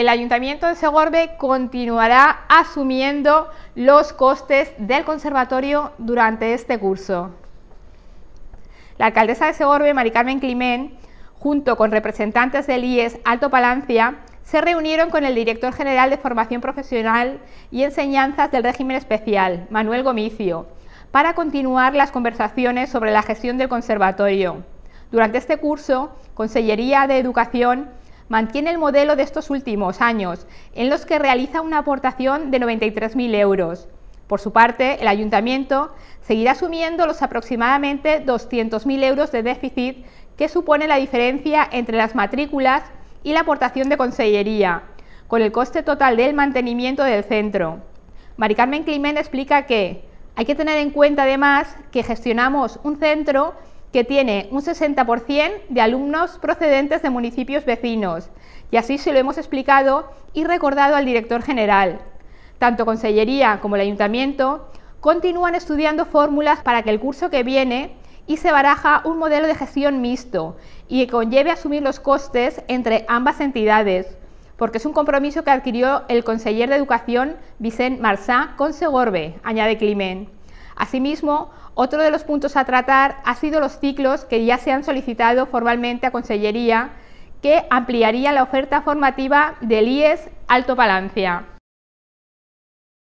el Ayuntamiento de Segorbe continuará asumiendo los costes del conservatorio durante este curso. La alcaldesa de Segorbe, Mari Carmen Climén, junto con representantes del IES Alto Palancia, se reunieron con el director general de Formación Profesional y Enseñanzas del Régimen Especial, Manuel Gomicio, para continuar las conversaciones sobre la gestión del conservatorio. Durante este curso, Consellería de Educación mantiene el modelo de estos últimos años, en los que realiza una aportación de 93.000 euros. Por su parte, el ayuntamiento seguirá asumiendo los aproximadamente 200.000 euros de déficit que supone la diferencia entre las matrículas y la aportación de consellería, con el coste total del mantenimiento del centro. Mari Carmen Climent explica que hay que tener en cuenta además que gestionamos un centro que tiene un 60% de alumnos procedentes de municipios vecinos, y así se lo hemos explicado y recordado al director general. Tanto Consellería como el Ayuntamiento continúan estudiando fórmulas para que el curso que viene y se baraja un modelo de gestión mixto y que conlleve asumir los costes entre ambas entidades, porque es un compromiso que adquirió el conseller de Educación Vicente Marsá con Segorbe, añade Climent. Asimismo, otro de los puntos a tratar ha sido los ciclos que ya se han solicitado formalmente a Consellería, que ampliaría la oferta formativa del IES Alto Palancia.